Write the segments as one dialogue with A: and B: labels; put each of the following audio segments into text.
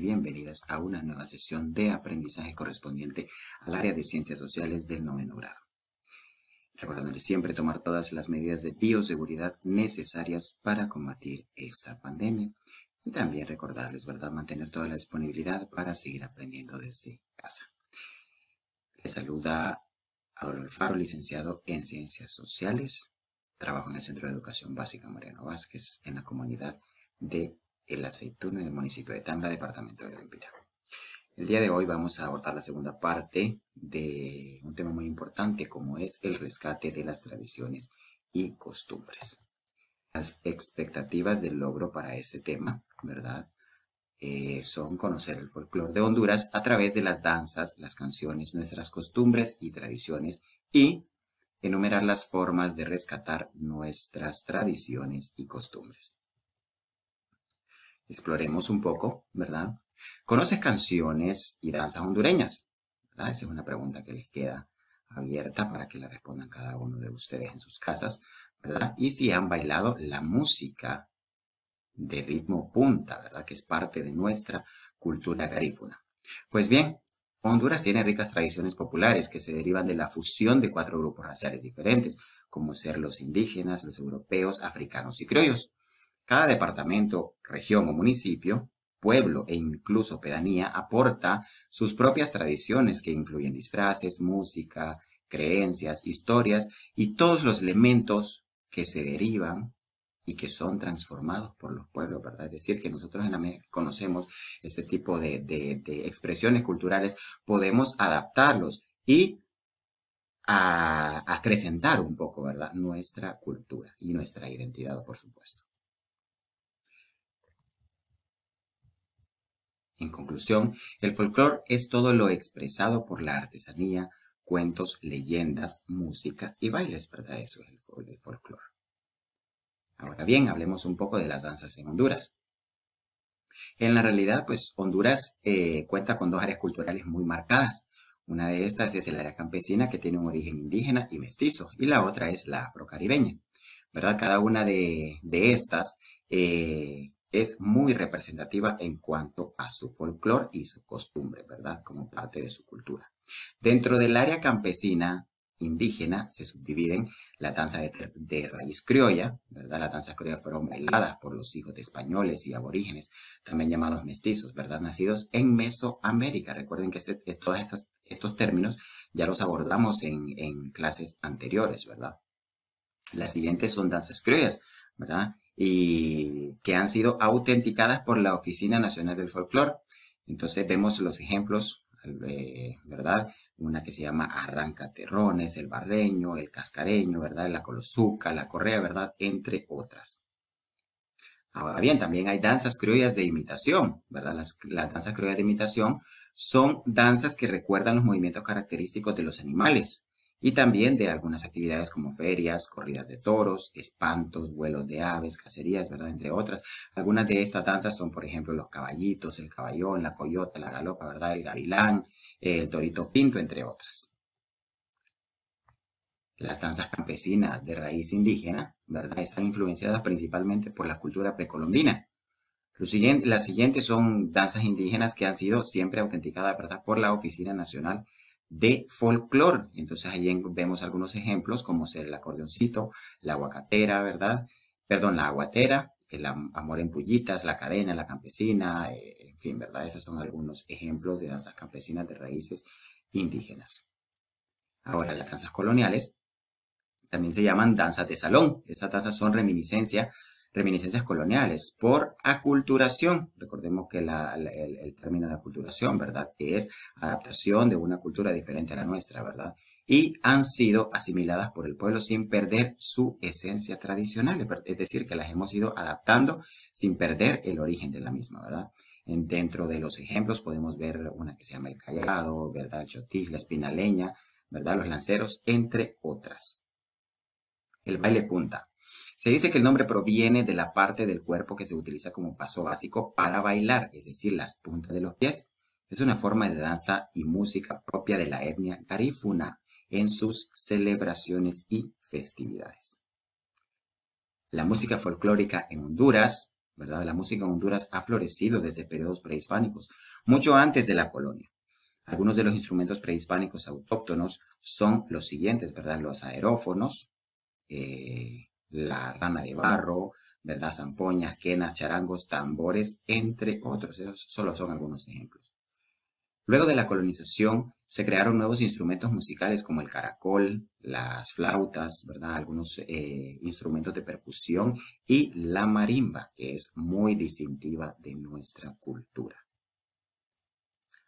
A: bienvenidas a una nueva sesión de aprendizaje correspondiente al área de ciencias sociales del noveno grado. Recordándoles siempre tomar todas las medidas de bioseguridad necesarias para combatir esta pandemia y también recordarles, ¿verdad?, mantener toda la disponibilidad para seguir aprendiendo desde casa. Les saluda Adolfo Faro, licenciado en Ciencias Sociales. Trabajo en el Centro de Educación Básica Mariano Vázquez en la comunidad de el aceituno en el municipio de Tanga, departamento de Lempira. El día de hoy vamos a abordar la segunda parte de un tema muy importante como es el rescate de las tradiciones y costumbres. Las expectativas del logro para este tema, ¿verdad? Eh, son conocer el folclore de Honduras a través de las danzas, las canciones, nuestras costumbres y tradiciones y enumerar las formas de rescatar nuestras tradiciones y costumbres exploremos un poco, ¿verdad? ¿Conoces canciones y danzas hondureñas? Esa es una pregunta que les queda abierta para que la respondan cada uno de ustedes en sus casas, ¿verdad? Y si han bailado la música de ritmo punta, ¿verdad? Que es parte de nuestra cultura garífuna. Pues bien, Honduras tiene ricas tradiciones populares que se derivan de la fusión de cuatro grupos raciales diferentes, como ser los indígenas, los europeos, africanos y criollos. Cada departamento, región o municipio, pueblo e incluso pedanía aporta sus propias tradiciones que incluyen disfraces, música, creencias, historias y todos los elementos que se derivan y que son transformados por los pueblos, ¿verdad? Es decir, que nosotros en conocemos este tipo de, expresiones culturales, podemos adaptarlos y a acrecentar un poco, ¿verdad? Nuestra cultura y nuestra identidad, por supuesto. En conclusión, el folclore es todo lo expresado por la artesanía, cuentos, leyendas, música y bailes, ¿verdad? Eso es el, folclore. Ahora bien, hablemos un poco de las danzas en Honduras. En la realidad, pues Honduras eh, cuenta con dos áreas culturales muy marcadas. Una de estas es el área campesina, que tiene un origen indígena y mestizo, y la otra es la afrocaribeña. ¿Verdad? Cada una de, estas eh, es muy representativa en cuanto a su folclore y su costumbre, ¿verdad? Como parte de su cultura. Dentro del área campesina indígena se subdividen la danza de, raíz criolla, ¿verdad? Las danzas criollas fueron bailadas por los hijos de españoles y aborígenes, también llamados mestizos, ¿verdad? Nacidos en Mesoamérica. Recuerden que este, eh, todos estos términos ya los abordamos en, en clases anteriores, ¿verdad? Las siguientes son danzas criollas, ¿verdad? y que han sido autenticadas por la Oficina Nacional del Folclore. Entonces vemos los ejemplos, eh, ¿verdad? Una que se llama Arranca Terrones, El Barreño, El Cascareño, ¿verdad? La Colosuca, La Correa, ¿verdad? Entre otras. Ahora bien, también hay danzas criollas de imitación, ¿verdad? Las, las danzas criollas de imitación son danzas que recuerdan los movimientos característicos de los animales, y también de algunas actividades como ferias, corridas de toros, espantos, vuelos de aves, cacerías, ¿verdad? Entre otras. Algunas de estas danzas son, por ejemplo, los caballitos, el caballón, la coyota, la galopa, ¿verdad? El gavilán, el torito pinto, entre otras. Las danzas campesinas de raíz indígena, ¿verdad? Están influenciadas principalmente por la cultura precolombina. las siguientes son danzas indígenas que han sido siempre autenticadas, ¿verdad? Por la Oficina Nacional de folclore. Entonces ahí vemos algunos ejemplos como ser el acordeoncito, la aguacatera, ¿verdad? Perdón, la aguatera, el amor en pullitas, la cadena, la campesina, eh, en fin, ¿verdad? Esos son algunos ejemplos de danzas campesinas de raíces indígenas. Ahora, las danzas coloniales también se llaman danzas de salón. Estas danzas son reminiscencia reminiscencias coloniales, por aculturación. Recordemos que el, término de aculturación, ¿verdad? Es adaptación de una cultura diferente a la nuestra, ¿verdad? Y han sido asimiladas por el pueblo sin perder su esencia tradicional, es decir, que las hemos ido adaptando sin perder el origen de la misma, ¿verdad? En, dentro de los ejemplos podemos ver una que se llama el callado, ¿verdad? El chotis, la espinaleña, ¿verdad? Los lanceros, entre otras. El baile punta. Se dice que el nombre proviene de la parte del cuerpo que se utiliza como paso básico para bailar, es decir, las puntas de los pies. Es una forma de danza y música propia de la etnia garífuna en sus celebraciones y festividades. La música folclórica en Honduras, ¿verdad? La música en Honduras ha florecido desde periodos prehispánicos, mucho antes de la colonia. Algunos de los instrumentos prehispánicos autóctonos son los siguientes, ¿verdad? Los aerófonos, eh, la rana de barro, ¿verdad? Zampoñas, quenas, charangos, tambores, entre otros. Esos solo son algunos ejemplos. Luego de la colonización se crearon nuevos instrumentos musicales como el caracol, las flautas, ¿verdad? Algunos eh, instrumentos de percusión y la marimba, que es muy distintiva de nuestra cultura.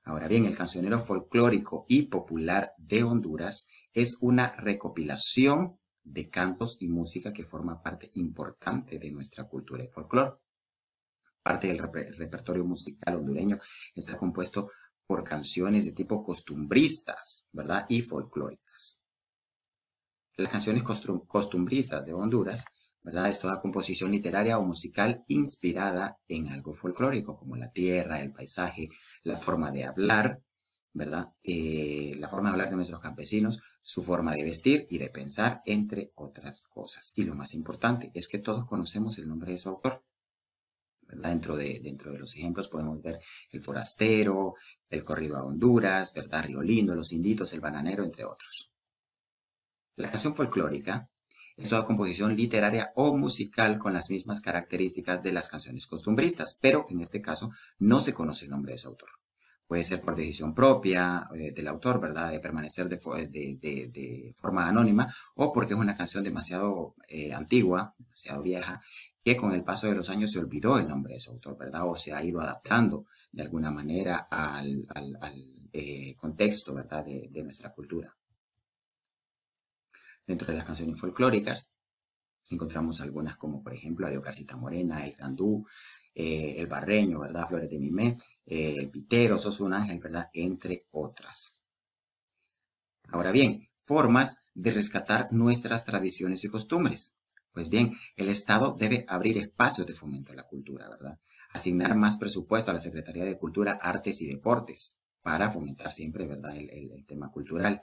A: Ahora bien, el cancionero folclórico y popular de Honduras es una recopilación de cantos y música que forma parte importante de nuestra cultura y folclore. Parte del repertorio musical hondureño está compuesto por canciones de tipo costumbristas, ¿verdad? Y folclóricas. Las canciones costumbristas de Honduras, ¿verdad? Es toda composición literaria o musical inspirada en algo folclórico, como la tierra, el paisaje, la forma de hablar, ¿verdad? Eh, la forma de hablar de nuestros campesinos, su forma de vestir y de pensar, entre otras cosas. Y lo más importante es que todos conocemos el nombre de su autor. Dentro de, dentro de los ejemplos podemos ver El Forastero, El Corrido a Honduras, ¿verdad? Río Lindo, Los Inditos, El Bananero, entre otros. La canción folclórica es toda composición literaria o musical con las mismas características de las canciones costumbristas, pero en este caso no se conoce el nombre de su autor puede ser por decisión propia eh, del autor, ¿verdad? De permanecer de, forma anónima o porque es una canción demasiado eh, antigua, demasiado vieja, que con el paso de los años se olvidó el nombre de su autor, ¿verdad? O se ha ido adaptando de alguna manera al, eh, contexto, ¿verdad? de nuestra cultura. Dentro de las canciones folclóricas encontramos algunas como por ejemplo Adiós Morena, El Candú, eh, el barreño, ¿verdad? Flores de Mimé, eh, el pitero, sos un ángel, ¿verdad? Entre otras. Ahora bien, formas de rescatar nuestras tradiciones y costumbres. Pues bien, el Estado debe abrir espacios de fomento a la cultura, ¿verdad? Asignar más presupuesto a la Secretaría de Cultura, Artes y Deportes para fomentar siempre, ¿verdad?, el, tema cultural.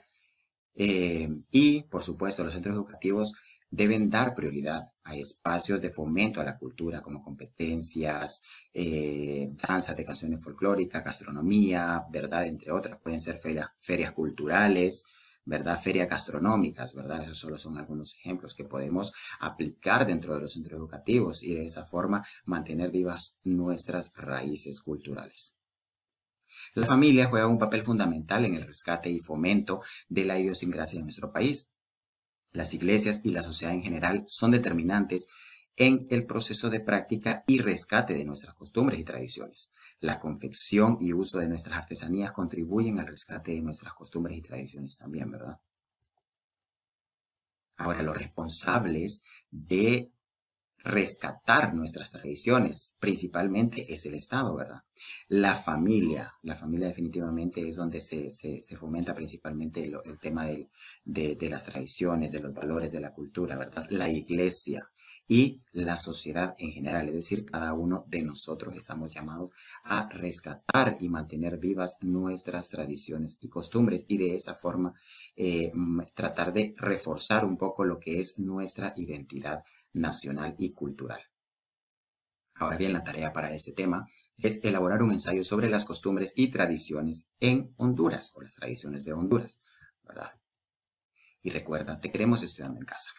A: Eh, y, por supuesto, los centros educativos deben dar prioridad a espacios de fomento a la cultura como competencias, eh, danzas de canciones folclóricas, gastronomía, ¿verdad? Entre otras, pueden ser ferias, culturales, ¿verdad? Ferias gastronómicas, ¿verdad? Esos solo son algunos ejemplos que podemos aplicar dentro de los centros educativos y de esa forma mantener vivas nuestras raíces culturales. La familia juega un papel fundamental en el rescate y fomento de la idiosincrasia en nuestro país las iglesias y la sociedad en general son determinantes en el proceso de práctica y rescate de nuestras costumbres y tradiciones. La confección y uso de nuestras artesanías contribuyen al rescate de nuestras costumbres y tradiciones también, ¿verdad? Ahora, los responsables de rescatar nuestras tradiciones, principalmente es el Estado, ¿verdad? La familia, la familia definitivamente es donde se, fomenta principalmente el, tema de, las tradiciones, de los valores, de la cultura, ¿verdad? La iglesia, y la sociedad en general. Es decir, cada uno de nosotros estamos llamados a rescatar y mantener vivas nuestras tradiciones y costumbres y de esa forma eh, tratar de reforzar un poco lo que es nuestra identidad nacional y cultural. Ahora bien, la tarea para este tema es elaborar un ensayo sobre las costumbres y tradiciones en Honduras o las tradiciones de Honduras, ¿verdad? Y recuerda, te queremos estudiando en casa.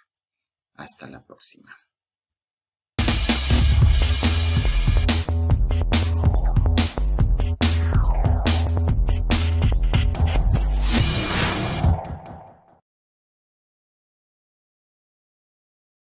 A: Hasta la próxima.